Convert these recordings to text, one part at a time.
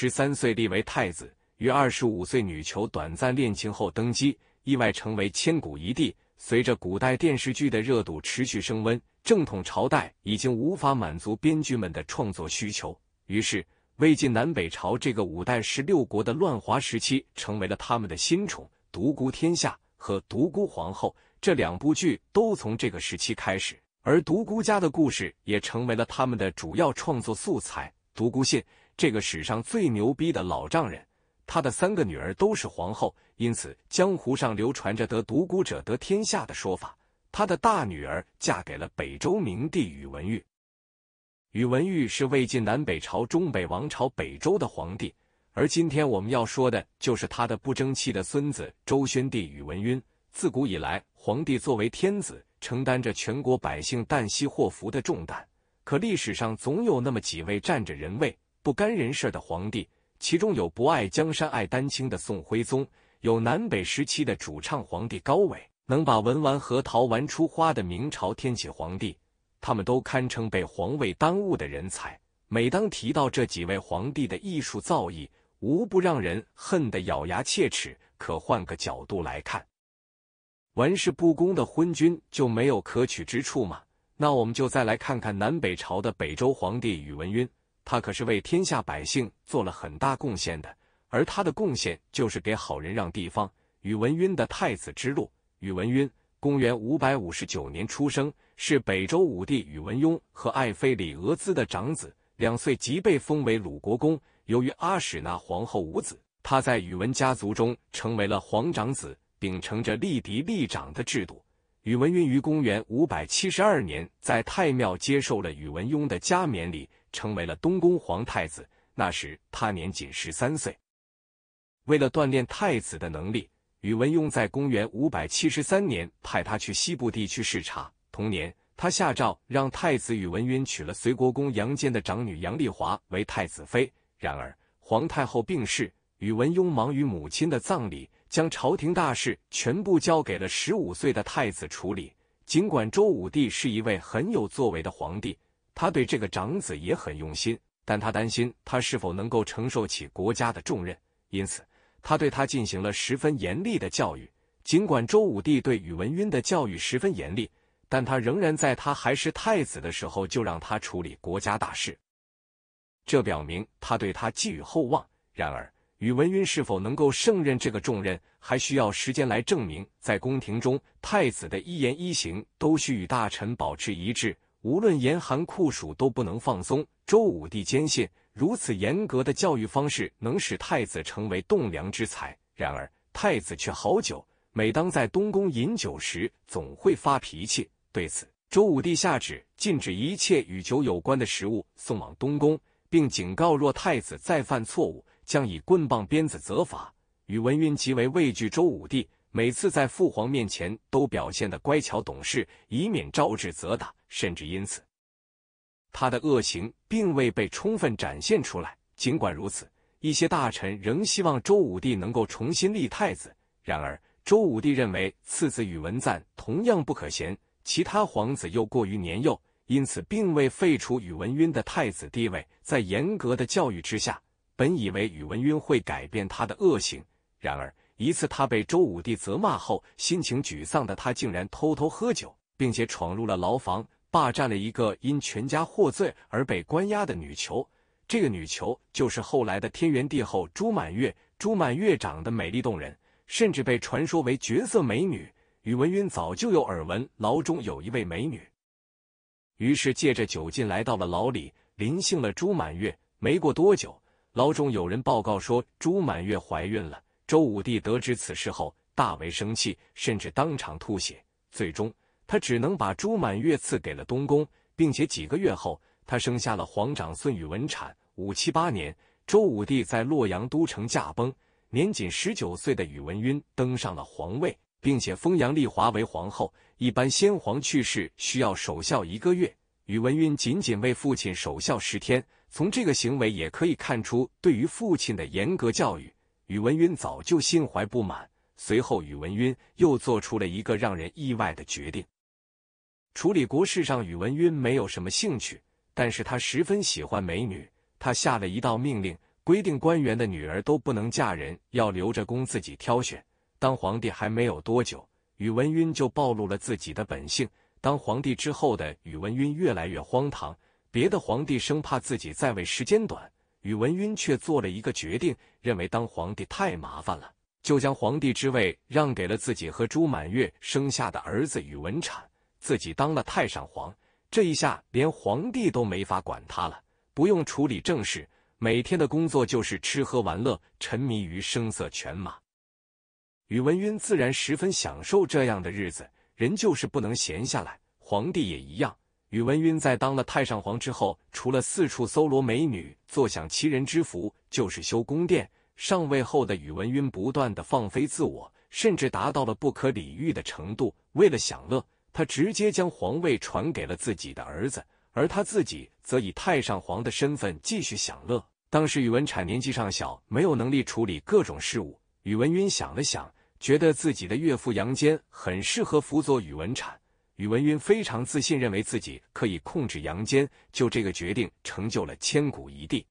十三岁立为太子，与二十五岁女囚短暂恋情后登基，意外成为千古一帝。随着古代电视剧的热度持续升温，正统朝代已经无法满足编剧们的创作需求，于是魏晋南北朝这个五代十六国的乱华时期成为了他们的新宠。《独孤天下》和《独孤皇后》这两部剧都从这个时期开始，而独孤家的故事也成为了他们的主要创作素材。独孤信。这个史上最牛逼的老丈人，他的三个女儿都是皇后，因此江湖上流传着“得独孤者得天下”的说法。他的大女儿嫁给了北周明帝宇文毓，宇文毓是魏晋南北朝中北王朝北周的皇帝。而今天我们要说的就是他的不争气的孙子周宣帝宇文赟。自古以来，皇帝作为天子，承担着全国百姓旦夕祸福的重担，可历史上总有那么几位站着人位。不干人事的皇帝，其中有不爱江山爱丹青的宋徽宗，有南北时期的主唱皇帝高伟，能把文玩核桃玩出花的明朝天启皇帝，他们都堪称被皇位耽误的人才。每当提到这几位皇帝的艺术造诣，无不让人恨得咬牙切齿。可换个角度来看，玩世不恭的昏君就没有可取之处吗？那我们就再来看看南北朝的北周皇帝宇文赟。他可是为天下百姓做了很大贡献的，而他的贡献就是给好人让地方。宇文赟的太子之路。宇文赟，公元五百五十九年出生，是北周武帝宇文邕和爱妃李娥姿的长子，两岁即被封为鲁国公。由于阿史那皇后无子，他在宇文家族中成为了皇长子，秉承着立嫡立长的制度。宇文赟于公元五百七十二年在太庙接受了宇文邕的加冕礼。成为了东宫皇太子，那时他年仅十三岁。为了锻炼太子的能力，宇文邕在公元五百七十三年派他去西部地区视察。同年，他下诏让太子宇文赟娶了隋国公杨坚的长女杨丽华为太子妃。然而，皇太后病逝，宇文邕忙于母亲的葬礼，将朝廷大事全部交给了十五岁的太子处理。尽管周武帝是一位很有作为的皇帝。他对这个长子也很用心，但他担心他是否能够承受起国家的重任，因此他对他进行了十分严厉的教育。尽管周武帝对宇文赟的教育十分严厉，但他仍然在他还是太子的时候就让他处理国家大事，这表明他对他寄予厚望。然而，宇文赟是否能够胜任这个重任，还需要时间来证明。在宫廷中，太子的一言一行都需与大臣保持一致。无论严寒酷暑都不能放松。周武帝坚信，如此严格的教育方式能使太子成为栋梁之才。然而，太子却好酒，每当在东宫饮酒时，总会发脾气。对此，周武帝下旨禁止一切与酒有关的食物送往东宫，并警告若太子再犯错误，将以棍棒鞭子责罚。宇文赟极为畏惧周武帝。每次在父皇面前都表现得乖巧懂事，以免招致责打，甚至因此，他的恶行并未被充分展现出来。尽管如此，一些大臣仍希望周武帝能够重新立太子。然而，周武帝认为次子宇文赞同样不可嫌，其他皇子又过于年幼，因此并未废除宇文赟的太子地位。在严格的教育之下，本以为宇文赟会改变他的恶行，然而。一次，他被周武帝责骂后，心情沮丧的他竟然偷偷喝酒，并且闯入了牢房，霸占了一个因全家获罪而被关押的女囚。这个女囚就是后来的天元帝后朱满月。朱满月长得美丽动人，甚至被传说为绝色美女。宇文赟早就有耳闻，牢中有一位美女，于是借着酒劲来到了牢里，临幸了朱满月。没过多久，牢中有人报告说朱满月怀孕了。周武帝得知此事后，大为生气，甚至当场吐血。最终，他只能把朱满月赐给了东宫，并且几个月后，他生下了皇长孙宇文产。五七八年，周武帝在洛阳都城驾崩，年仅十九岁的宇文赟登上了皇位，并且封杨丽华为皇后。一般先皇去世需要守孝一个月，宇文赟仅仅为父亲守孝十天，从这个行为也可以看出对于父亲的严格教育。宇文赟早就心怀不满，随后宇文赟又做出了一个让人意外的决定。处理国事上，宇文赟没有什么兴趣，但是他十分喜欢美女。他下了一道命令，规定官员的女儿都不能嫁人，要留着供自己挑选。当皇帝还没有多久，宇文赟就暴露了自己的本性。当皇帝之后的宇文赟越来越荒唐，别的皇帝生怕自己在位时间短。宇文赟却做了一个决定，认为当皇帝太麻烦了，就将皇帝之位让给了自己和朱满月生下的儿子宇文阐，自己当了太上皇。这一下连皇帝都没法管他了，不用处理政事，每天的工作就是吃喝玩乐，沉迷于声色犬马。宇文赟自然十分享受这样的日子，人就是不能闲下来，皇帝也一样。宇文赟在当了太上皇之后，除了四处搜罗美女，坐享其人之福，就是修宫殿。上位后的宇文赟不断的放飞自我，甚至达到了不可理喻的程度。为了享乐，他直接将皇位传给了自己的儿子，而他自己则以太上皇的身份继续享乐。当时宇文产年纪尚小，没有能力处理各种事务，宇文赟想了想，觉得自己的岳父杨坚很适合辅佐宇文产。宇文赟非常自信，认为自己可以控制杨坚，就这个决定成就了千古一帝。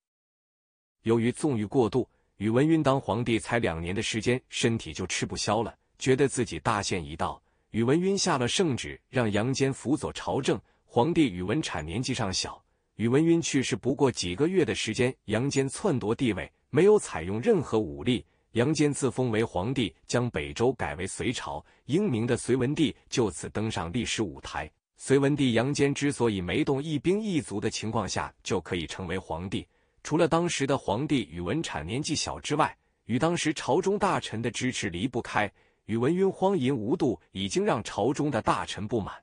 由于纵欲过度，宇文赟当皇帝才两年的时间，身体就吃不消了，觉得自己大限已到。宇文赟下了圣旨，让杨坚辅佐朝政。皇帝宇文产年纪尚小，宇文赟去世不过几个月的时间，杨坚篡夺地位，没有采用任何武力。杨坚自封为皇帝，将北周改为隋朝。英明的隋文帝就此登上历史舞台。隋文帝杨坚之所以没动一兵一卒的情况下就可以成为皇帝，除了当时的皇帝宇文阐年纪小之外，与当时朝中大臣的支持离不开。宇文赟荒淫无度，已经让朝中的大臣不满。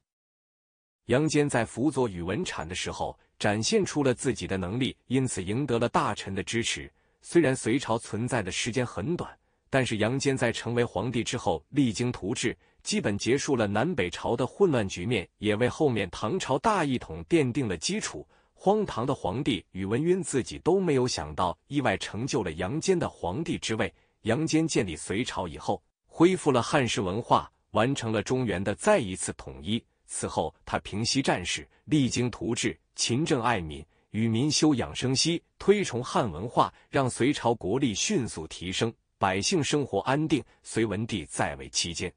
杨坚在辅佐宇文阐的时候，展现出了自己的能力，因此赢得了大臣的支持。虽然隋朝存在的时间很短，但是杨坚在成为皇帝之后，励精图治，基本结束了南北朝的混乱局面，也为后面唐朝大一统奠定了基础。荒唐的皇帝宇文赟自己都没有想到，意外成就了杨坚的皇帝之位。杨坚建立隋朝以后，恢复了汉室文化，完成了中原的再一次统一。此后，他平息战事，励精图治，勤政爱民。与民休养生息，推崇汉文化，让隋朝国力迅速提升，百姓生活安定。隋文帝在位期间，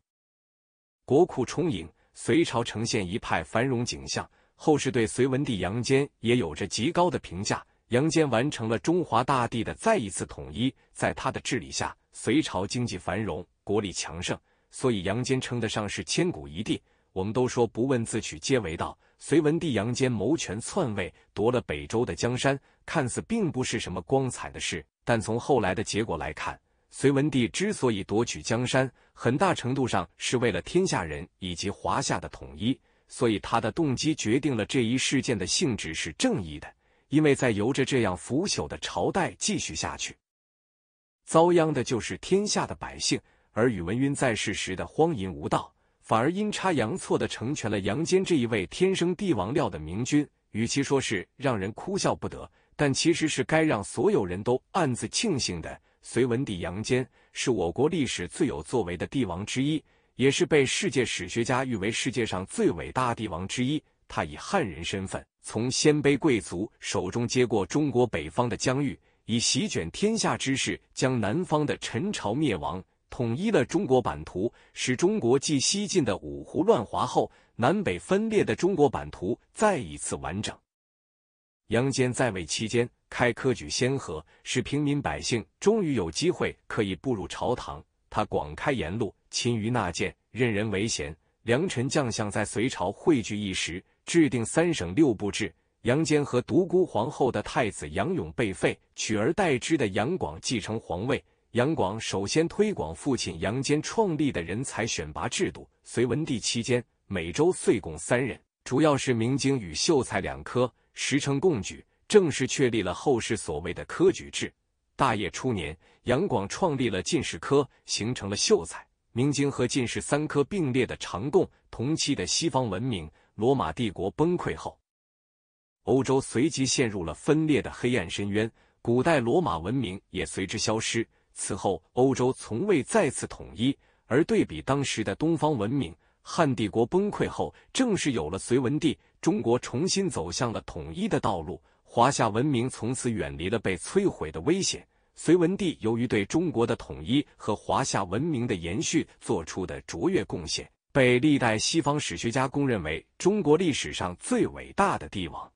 国库充盈，隋朝呈现一派繁荣景象。后世对隋文帝杨坚也有着极高的评价。杨坚完成了中华大地的再一次统一，在他的治理下，隋朝经济繁荣，国力强盛，所以杨坚称得上是千古一帝。我们都说不问自取皆为道。隋文帝杨坚谋权篡位，夺了北周的江山，看似并不是什么光彩的事。但从后来的结果来看，隋文帝之所以夺取江山，很大程度上是为了天下人以及华夏的统一，所以他的动机决定了这一事件的性质是正义的。因为在由着这样腐朽的朝代继续下去，遭殃的就是天下的百姓。而宇文赟在世时的荒淫无道。反而阴差阳错的成全了杨坚这一位天生帝王料的明君。与其说是让人哭笑不得，但其实是该让所有人都暗自庆幸的。隋文帝杨坚是我国历史最有作为的帝王之一，也是被世界史学家誉为世界上最伟大帝王之一。他以汉人身份，从鲜卑贵族手中接过中国北方的疆域，以席卷天下之势，将南方的陈朝灭亡。统一了中国版图，使中国继西晋的五胡乱华后，南北分裂的中国版图再一次完整。杨坚在位期间，开科举先河，使平民百姓终于有机会可以步入朝堂。他广开言路，勤于纳谏，任人唯贤，良臣将相在隋朝汇聚一时。制定三省六部制。杨坚和独孤皇后的太子杨勇被废，取而代之的杨广继承皇位。杨广首先推广父亲杨坚创立的人才选拔制度。隋文帝期间，每周岁贡三人，主要是明经与秀才两科，十称贡举，正式确立了后世所谓的科举制。大业初年，杨广创立了进士科，形成了秀才、明经和进士三科并列的常贡。同期的西方文明，罗马帝国崩溃后，欧洲随即陷入了分裂的黑暗深渊，古代罗马文明也随之消失。此后，欧洲从未再次统一。而对比当时的东方文明，汉帝国崩溃后，正是有了隋文帝，中国重新走向了统一的道路，华夏文明从此远离了被摧毁的危险。隋文帝由于对中国的统一和华夏文明的延续做出的卓越贡献，被历代西方史学家公认为中国历史上最伟大的帝王。